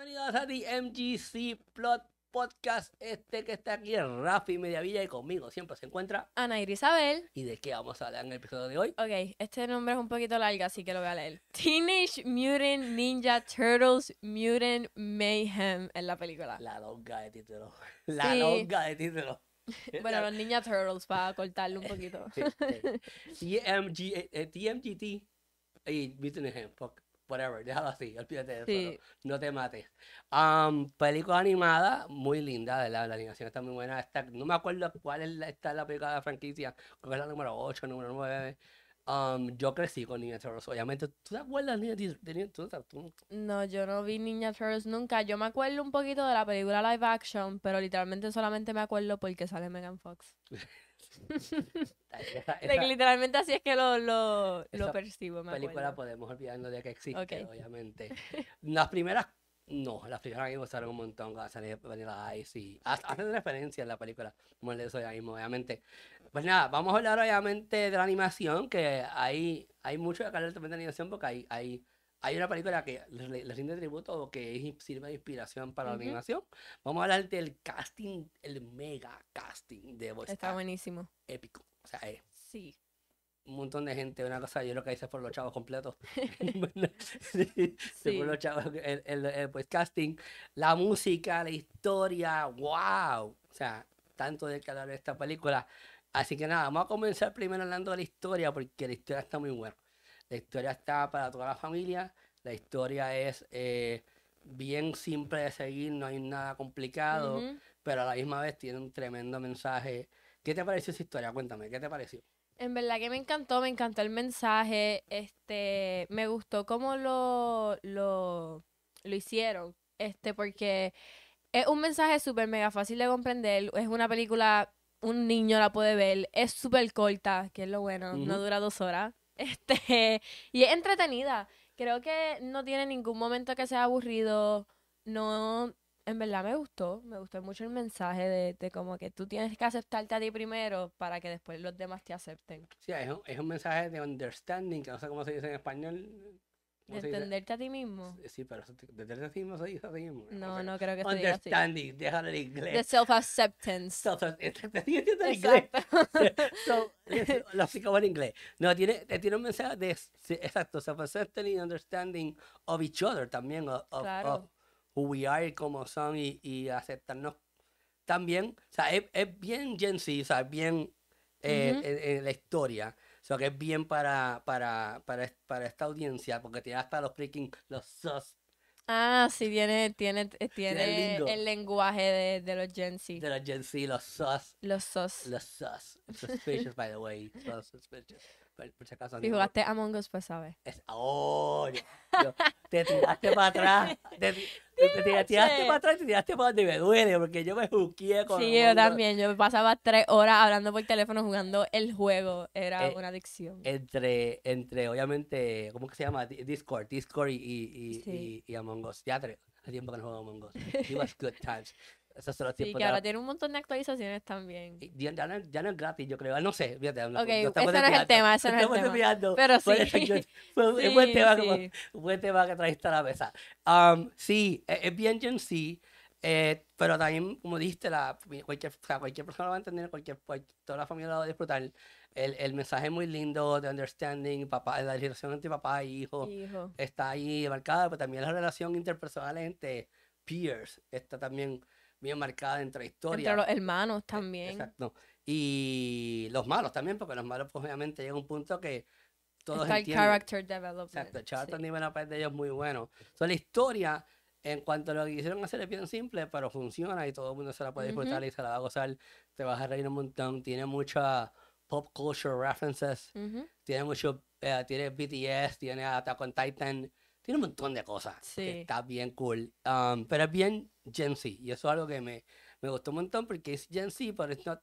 Bienvenidos a The MGC Plot Podcast. Este que está aquí es Rafi Mediavilla y conmigo siempre se encuentra Ana Isabel. ¿Y de qué vamos a hablar en el episodio de hoy? Ok, este nombre es un poquito largo, así que lo voy a leer. Teenage Mutant Ninja Turtles Mutant Mayhem en la película. La longa de título. La longa de título. bueno, los Ninja Turtles, para cortarlo un poquito. TMGT y Mutant eh, eh, Mayhem whatever, déjalo así, olvídate de eso, no, te mates. Um, película animada, muy linda, de La animación está muy buena. no me acuerdo cuál es la, está la película de la franquicia, creo que es la número 8, número 9. Um, yo crecí con Niña Turtles, obviamente. ¿Tú te acuerdas de Ninja No, yo no vi Niña Turtles nunca. Yo me acuerdo un poquito de la película live action, pero literalmente solamente me acuerdo porque sale Megan Fox. literalmente así es que lo, lo, percibo. La película podemos olvidando de que existe, obviamente. Las primeras, no, las primeras me gustaron un montón, Vanilla Ice y hacen referencia en la película, como obviamente. Pues nada, vamos a hablar obviamente de la animación, que hay, hay mucho que hablar también de animación porque hay, hay hay una película que le rinde tributo que sirve de inspiración para la animación. Vamos a hablar del casting, el mega casting de Voice Está buenísimo. Épico. O sea, es. Sí. Un montón de gente, una cosa, yo lo que hice por los chavos completos. sí. los chavos, el, el, pues, casting, la música, la historia, wow. O sea, tanto de que de esta película. Así que nada, vamos a comenzar primero hablando de la historia, porque la historia está muy buena. La historia está para toda la familia. La historia es eh, bien simple de seguir, no hay nada complicado, pero a la misma vez tiene un tremendo mensaje. ¿Qué te pareció esa historia? Cuéntame, ¿qué te pareció? En verdad que me encantó, me encantó el mensaje, este, me gustó cómo lo, lo, hicieron, este, porque es un mensaje súper mega fácil de comprender, es una película, un niño la puede ver, es súper corta, que es lo bueno, no dura dos horas, este, y es entretenida. Creo que no tiene ningún momento que sea aburrido. No, en verdad me gustó. Me gustó mucho el mensaje de, de como que tú tienes que aceptarte a ti primero para que después los demás te acepten. Sí, es un, es un mensaje de understanding, que no sé cómo se dice en español entenderte a ti mismo. Sí, pero entenderte a ti mismo a ti mismo. No, no creo que sea diga así. Understanding, déjalo en inglés. The self-acceptance. inglés? lo explicamos en inglés. No, tiene, tiene un mensaje de, exacto, self-acceptance y understanding of each other también, of, of who we are, cómo son y, y aceptarnos también. O sea, es, es bien Gen Z, o sea, bien eh, en la historia sea que es bien para, para, para, para esta audiencia, porque tiene hasta los freaking, los sus. Ah, sí, tiene, eh, tiene, tiene, el, lenguaje de, de, los Gen Z. De los Gen Z, los sus. Los sus. Los sus. Suspicious, by the way. So suspicious. Por, si acaso. jugaste Among Us, pues sabes. Es, oh, te tiraste para atrás. Te, tiraste para atrás y te tiraste para donde me duele, porque yo me juzgué con. Sí, yo también. Yo me pasaba tres horas hablando por teléfono jugando el juego. Era eh, una adicción. Entre, entre, obviamente, ¿cómo que se llama? Discord, Discord y, y, y, Among Us. Ya tiempo que no juego Among Us. It was good times. Eso Sí, que ahora tiene un montón de actualizaciones también. Ya, no, ya es gratis, yo creo. Ah, no sé, fíjate. Ok, ese no es el tema, ese no es el tema. Pero sí. Pues, un, buen tema, que trajiste a la mesa. Um, sí, e, es bien Gen Z, eh, pero también, como dijiste, la, cualquier, cualquier persona lo va a entender, cualquier, toda la familia lo va a disfrutar. El, el, mensaje muy lindo de understanding, papá, la relación entre papá y e hijo, hijo. está ahí marcada, pero también la relación interpersonal entre peers está también bien marcada entre de la historia. Entre los hermanos e-, también. Exacto. Y los malos también, porque los malos pues, obviamente llega un punto que todos Está el character development. Exacto, el character parte de ellos muy bueno. Entonces la historia, en cuanto a lo que hicieron hacer es bien simple, pero funciona y todo el mundo se la puede disfrutar y se la va a gozar. Te vas a reír un montón. Tiene mucha pop culture references. Tiene mucho, eh, tiene BTS, tiene Attack on Titan. Tiene un montón de cosas. Sí. Que está bien cool. Um, pero es bien Gen Z. Y eso es algo que me, me gustó un montón porque es Gen Z, pero it's not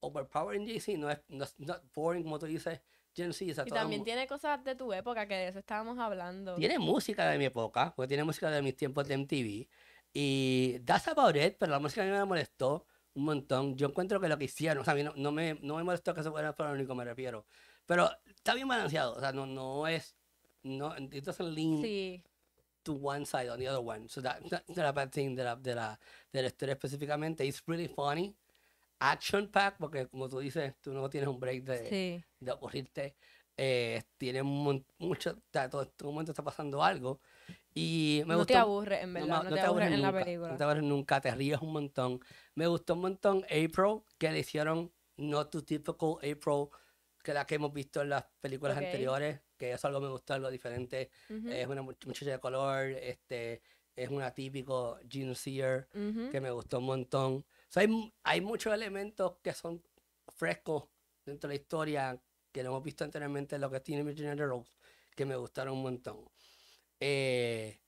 overpowering Gen Z, no es no, not boring como tú dices. Gen Z, y también tiene cosas de tu época, que de eso estábamos hablando. Tiene música de mi época, porque tiene música de mis tiempos de MTV. Y that's about it, pero la música a mí me molestó un montón. Yo encuentro que lo que hicieron, o sea, a mí no, me, no me molestó que eso fuera lo único me refiero. Pero está bien balanceado, o sea, no, no es. No, entonces Sí to one side on the other one. So that, not a bad thing de la, that historia específicamente. It's really funny. Action pack, porque como tú dices, tú no tienes un break de, de aburrirte. Eh, tiene mucho, todo este momento está pasando algo. Y me no te aburres, en verdad. No, te, aburre en la película. No te aburres nunca, te ríes un montón. Me gustó un montón April, que le hicieron Not tu typical April, que la que hemos visto en las películas anteriores que es algo me gusta, algo diferente. Es una muchacha de color, este, es un atípico Gene Sear, que me gustó un montón. hay, muchos elementos que son frescos dentro de la historia, que lo hemos visto anteriormente lo que tiene Virginia Rose, que me gustaron un montón. Eh,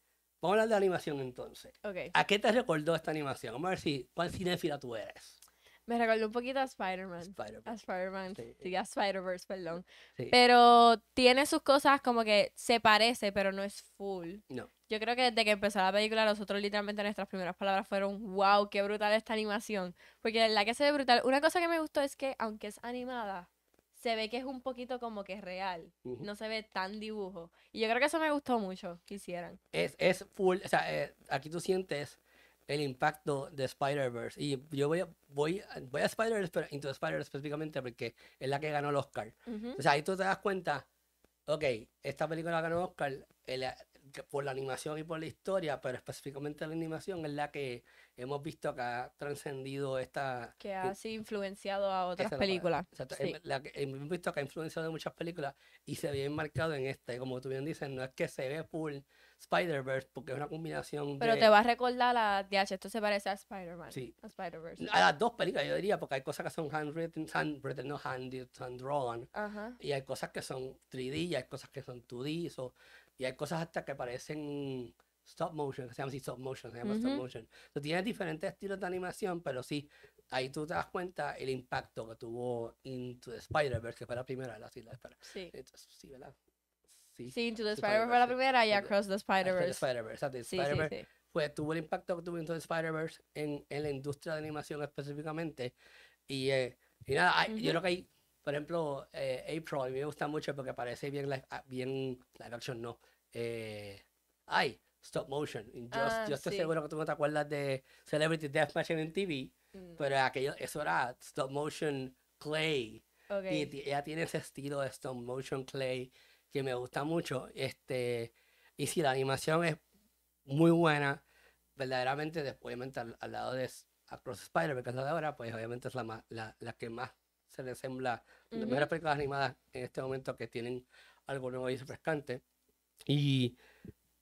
vamos a hablar de animación entonces. ¿A qué te recordó esta animación? Vamos a ver si, cuál cinéfila tú eres. Me recordó un poquito a Spider-Man. a Spider-Man. Sí. a Spider-Verse, perdón. Pero tiene sus cosas como que se parece, pero no es full. No. Yo creo que desde que empezó la película, nosotros literalmente nuestras primeras palabras fueron, wow, qué brutal esta animación. Porque la que se ve brutal. Una cosa que me gustó es que, aunque es animada, se ve que es un poquito como que es real. No se ve tan dibujo. Y yo creo que eso me gustó mucho quisieran. Es, es full, o sea, eh, aquí tú sientes el impacto de Spider-Verse. Y yo voy, voy, voy a Spider-Verse, pero Into Spider-Verse específicamente porque es la que ganó el Oscar. O sea, ahí tú te das cuenta, ok, esta película ganó Oscar, el, por la animación y por la historia, pero específicamente la animación es la que hemos visto que ha trascendido esta... Que ha sido influenciado a otras películas. la hemos visto que ha influenciado a muchas películas y se bien marcado en este. Como tú bien dices, no es que se ve full Spider-Verse porque es una combinación Pero te va a recordar a DH, esto se parece a Spider-Man. Sí. A Spider-Verse. A las dos películas, yo diría, porque hay cosas que son handwritten, no handwritten, son drawn. Y hay cosas que son 3D y hay cosas que son 2D. o y hay cosas hasta que parecen stop motion, que se llama stop motion, se llama stop motion. Entonces, tienes diferentes estilos de animación, pero sí, ahí tú te das cuenta el impacto que tuvo Into the Spider-Verse, que fue la primera, de las la espera. Sí. sí, ¿verdad? Sí, sí Into the Spider-Verse fue la primera y Across the Spider-Verse. Spider-Verse, Spider sí, sí, sí. tuvo el impacto que tuvo Into the Spider-Verse en, en, la industria de animación específicamente. Y, eh, y nada, yo creo que hay por ejemplo, eh, April, a mí me gusta mucho porque parece ah, bien live, bien action, no. Eh, ay, stop motion. Ah, yo, estoy seguro que tú no te acuerdas de Celebrity Deathmatch en TV, mm. pero aquello, eso era stop motion clay. Y ella tiene ese estilo de stop motion clay que me gusta mucho. Este, y si la animación es muy buena, verdaderamente, obviamente al, lado de Across Spider, porque ahora, pues obviamente es la, la, la que más se les uh las mejores películas animadas en este momento que tienen algo nuevo y refrescante. Y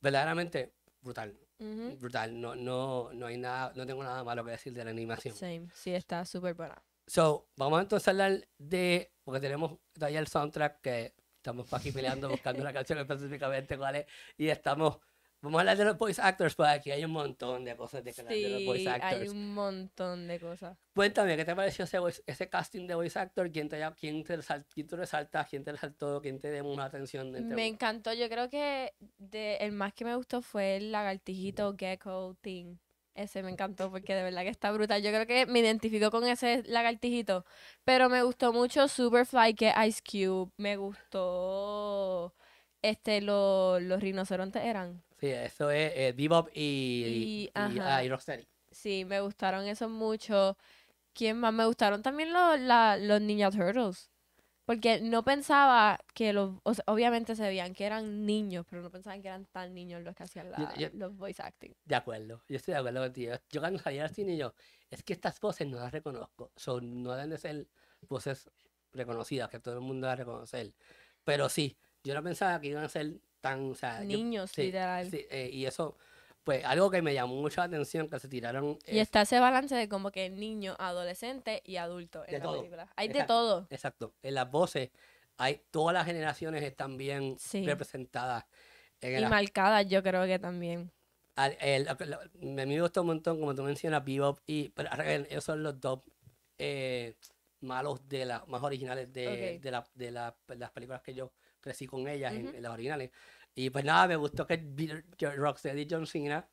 verdaderamente brutal. Brutal. No, no, no hay nada, no tengo nada malo que decir de la animación. Same. Sí, está súper buena. So, vamos entonces a hablar de, porque tenemos todavía el soundtrack que estamos aquí peleando, buscando la canción específicamente cuál es, y estamos Vamos a hablar de los voice actors, porque aquí hay un montón de cosas de, de los voice actors. Hay un montón de cosas. Cuéntame, ¿qué te pareció ese, casting de voice actor? ¿Quién te, quién te, quién te resalta? ¿Quién te resaltó? ¿Quién te dio una atención? Me encantó. Yo creo que el más que me gustó fue el lagartijito gecko thing. Ese me encantó porque de verdad que está brutal. Yo creo que me identifico con ese lagartijito. Pero me gustó mucho Superfly, que Ice Cube. Me gustó. Este, los rinocerontes eran. Sí, eso es eh, Bebop y, y, ah, Sí, me gustaron esos mucho. ¿Quién más? Me gustaron también los, la, los Ninja Turtles. Porque no pensaba que los. obviamente se veían que eran niños, pero no pensaban que eran tan niños los que hacían los voice acting. De acuerdo, yo estoy de acuerdo contigo. Yo cuando salí al cine, yo, es que estas voces no las reconozco. Son, no deben de ser voces reconocidas, que todo el mundo va a reconocer. Pero sí, yo no pensaba que iban a ser niños, literal. Eh, y eso, pues algo que me llamó Mucha atención, que se tiraron... y eh, está ese balance de como que niño, adolescente y adulto en la Hay de todo. Exacto, en las voces hay todas las generaciones están bien representadas. En y marcadas yo creo que también. el, me gustó un montón, como tú mencionas, Bebop y... Pero, esos son los dos... Eh, malos de las más originales de, de, las películas que yo crecí con ellas en, en, las originales. Y pues nada, me gustó que Rocksteady y John Cena,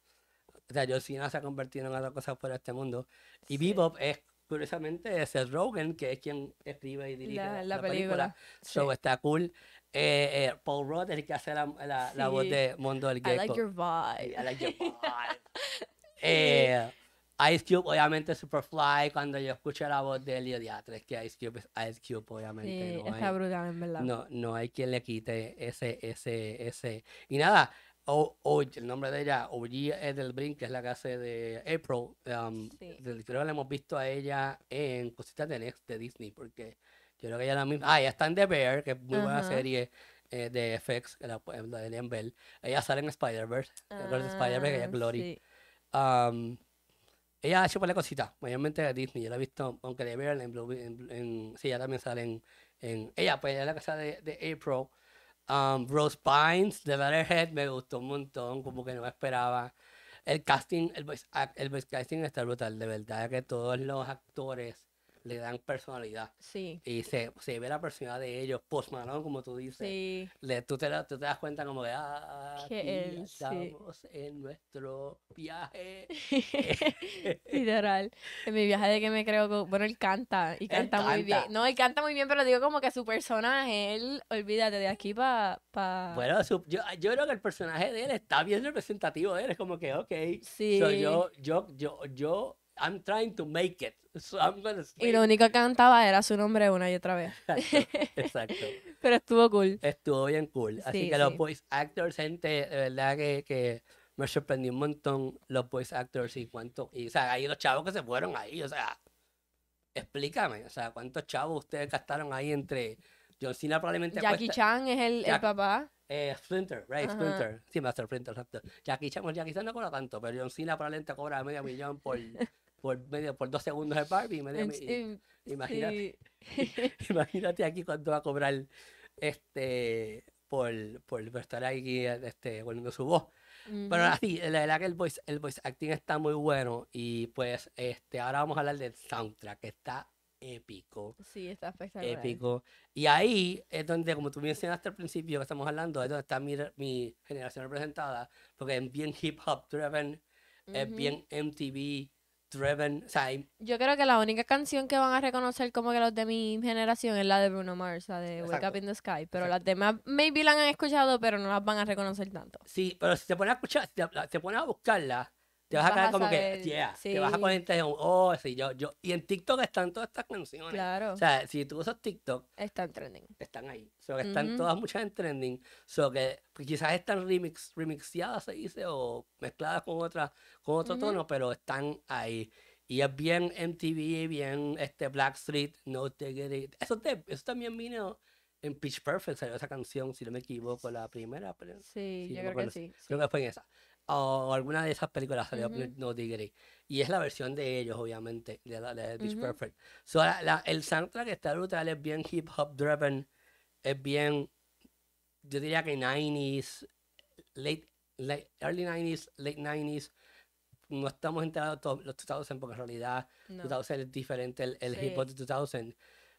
o sea, John Cena se ha convertido en otra cosa fuera de este mundo. Y sí. Bebop es, curiosamente, Seth Rogen, que es quien escribe y dirige la, la película. película. So está cool. Eh, eh Paul Rudd es el que hace la, la, voz de Mondo del Gecko. I like your vibe. I like your vibe. Ice Cube, obviamente, Superfly. Cuando yo escuché la voz de Elio Diatres, que Ice Cube es Ice Cube, obviamente. no hay, No, no hay quien le quite ese, ese, ese. Y nada, o, el nombre de ella, OG Edelbrink, que es la que hace de April. Um, sí. creo que la hemos visto a ella en cositas de Next de Disney, porque yo creo que ella es la misma. Ah, ya está en The Bear, que es muy buena serie. Eh, de FX, la, de Liam Bell. Ella sale en Spider-Verse, Spider-Verse, ah, Glory. Sí. Um, ella ha hecho la cosita mayormente de Disney. Yo la he visto, aunque de Bear en En, sí, ella también sale en. ella, pues, ella es la casa de, April. Um, Rose Pines de Head, me gustó un montón, como que no me esperaba. El casting, el el voice casting está brutal, de verdad que todos los actores le dan personalidad. Sí. Y se, se ve la personalidad de ellos, post ¿no? como tú dices. Sí. Le, tú, te, te, das cuenta como de... ah, que él, estamos en nuestro viaje. Literal. En mi viaje de que me creo, bueno, él canta y canta, muy bien. No, él canta muy bien, pero digo como que su personaje, él, olvídate de aquí para... Bueno, yo, yo creo que el personaje de él está bien representativo de él, es como que, ok. Sí. yo, yo, yo, yo I'm trying to make it. So I'm y lo único que cantaba era su nombre una y otra vez. Exacto. Pero estuvo cool. Estuvo bien cool. Así que los voice actors, gente, de verdad que, que me sorprendió un montón los voice actors y cuánto. Y, o sea, hay los chavos que se fueron ahí, o sea, explícame, o sea, cuántos chavos ustedes gastaron ahí entre. John Cena probablemente. Jackie Chan es el, el papá. Eh, Splinter, right, Splinter. Sí, Master Splinter, exacto. Jackie Chan, Jackie Chan no cobra tanto, pero John Cena probablemente cobra medio millón por por, medio, por dos segundos de Barbie. imagínate, imagínate aquí cuánto va a cobrar este por, por, estar aquí este, volviendo su voz. Pero así, la verdad que el voice, el voice acting está muy bueno y pues este, ahora vamos a hablar del soundtrack, que está épico. Sí, está espectacular. Épico. Y ahí es donde, como tú mencionaste al principio, que estamos hablando, es donde está mi, mi generación representada, porque es bien hip hop driven, es bien MTV yo creo que la única canción que van a reconocer como que los de mi generación es la de Bruno Mars, la de Wake Up in the Sky, pero las demás maybe la han escuchado, pero no las van a reconocer tanto. Sí, pero si se a escuchar, si te, te a buscarla, te vas, a caer como que, yeah, te vas a conectar oh, sí, yo, yo. Y en TikTok están todas estas canciones. Claro. O sea, si tú usas TikTok. Están trending. Están ahí. So, que están todas muchas en trending. So, que quizás están remix, remixeadas, se dice, o mezcladas con, otras, con otro tono, pero están ahí. Y es bien MTV, bien este Blackstreet, No Te It. Eso, te, también vino en Pitch Perfect salió esa canción, si no me equivoco, la primera. Pero, sí, yo creo que sí, Creo que fue en esa o alguna de esas películas de No Degree. Y es la versión de ellos, obviamente, de The Perfect. So, el soundtrack está brutal, es bien hip hop driven, es bien, yo diría que 90s, late, late early 90s, late 90s. No estamos enterados todos los 2000 porque en realidad 2000 es diferente el, hip hop de 2000.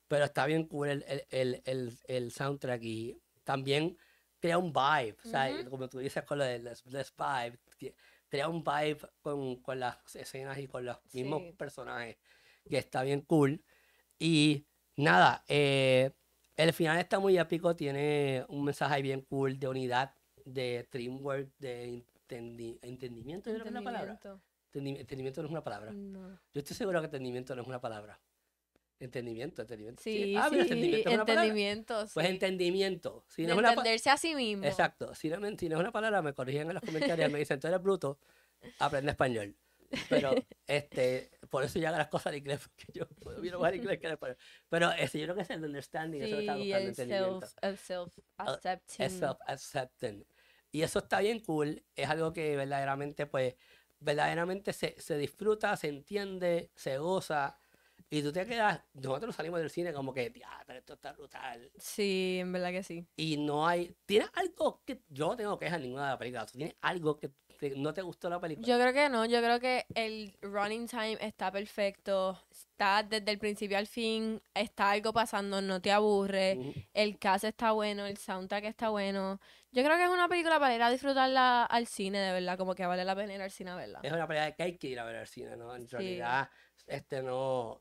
Pero está bien cool el soundtrack y también Crea un vibe, Como tú dices con lo de los, vibes, crea un vibe con, con, las escenas y con los mismos personajes, que está bien cool. Y nada, eh, el final está muy épico, tiene un mensaje bien cool de unidad, de teamwork, de entendimiento, entendimiento. ¿no es una palabra? Entendimiento no es una palabra. Yo estoy seguro que entendimiento no es una palabra. Entendimiento, entendimiento. Sí, sí. entendimiento. Pues entendimiento. entenderse a sí mismo. Exacto. Si no, si no, es una palabra, me corrigen en los comentarios, me dicen, tú eres bruto, aprende español. Pero este, por eso yo hago las cosas en inglés, porque yo puedo bien inglés que es español. Pero ese yo creo que es el understanding, eso lo el entendimiento. Self-accepting. Self accepting self accepting Y eso está bien cool, es algo que verdaderamente, pues, verdaderamente se, se disfruta, se entiende, se goza y tú te quedas, nosotros salimos del cine como que, pero esto está brutal. Sí, en verdad que sí. Y no hay, ¿tienes algo que, yo no tengo quejas en ninguna de las películas, ¿tienes algo que no te gustó la película? Yo creo que no, yo creo que el running time está perfecto, está desde el principio al fin, está algo pasando, no te aburre, el cast está bueno, el soundtrack está bueno. Yo creo que es una película para ir a disfrutarla al cine, de verdad, como que vale la pena ir al cine a verla. Es una película que hay que ir a ver al cine, ¿no? En realidad, este no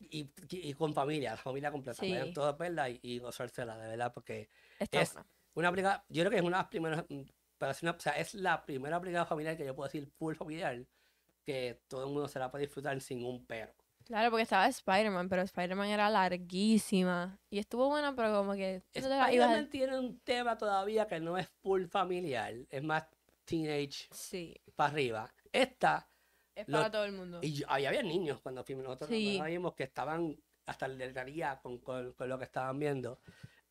y, con familia, la familia completa. Sí. Vayan todos y, gozársela, de verdad, porque es una brigada, yo creo que es una de las primeras, mm, una, o sea, es la primera brigada familiar que yo puedo decir full familiar, que todo el mundo se la puede disfrutar sin un perro. Claro, porque estaba Spider-Man, pero Spider-Man era larguísima. Y estuvo buena, pero como que... Spider-Man tiene un tema todavía que no es full familiar, es más teenage sí. para arriba. Esta es para todo el mundo. Y había niños cuando fuimos nosotros, sí. vimos que estaban hasta el delgadía con, con, lo que estaban viendo.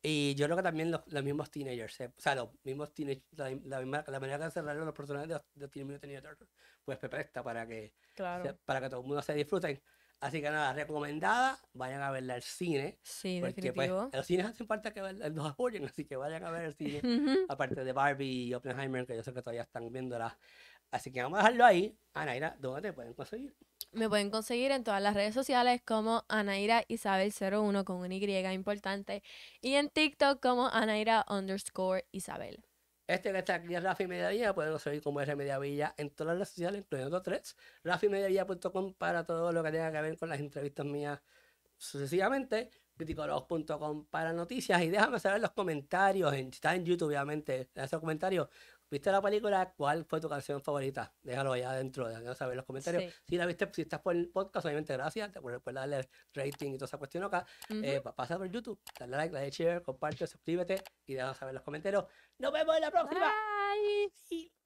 Y yo creo que también los, mismos teenagers, eh, o sea, los mismos teenagers, la, misma, la manera de desarrollar los personajes de, de pues presta para que, para que todo el mundo se disfrute Así que nada, recomendada, vayan a verla al cine. Sí, porque, Pues, los cines hacen parte que nos apoyen, así que vayan a ver el cine. Aparte de Barbie y Oppenheimer, que yo sé que todavía están viéndola. Así que vamos a dejarlo ahí. Anaira, ¿dónde te pueden conseguir? Me pueden conseguir en todas las redes sociales como Anaira Isabel01 con un Y importante y en TikTok como Anaira underscore Isabel. Este que está aquí es Rafi Mediavilla, pueden conseguir como R Mediavilla en todas las redes sociales, incluyendo tres. RafiMediavilla.com para todo lo que tenga que ver con las entrevistas mías sucesivamente criticolos.com para noticias y déjame saber los comentarios. Está en YouTube, obviamente, en esos comentarios. ¿Viste la película? ¿Cuál fue tu canción favorita? Déjalo allá adentro, déjalo saber en los comentarios. Si la viste, si estás por el podcast, obviamente gracias. Te puedes darle rating y toda esa cuestión acá. Eh, pasa por YouTube, dale like, dale share, comparte, suscríbete y déjalo saber en los comentarios. Nos vemos en la próxima. Bye.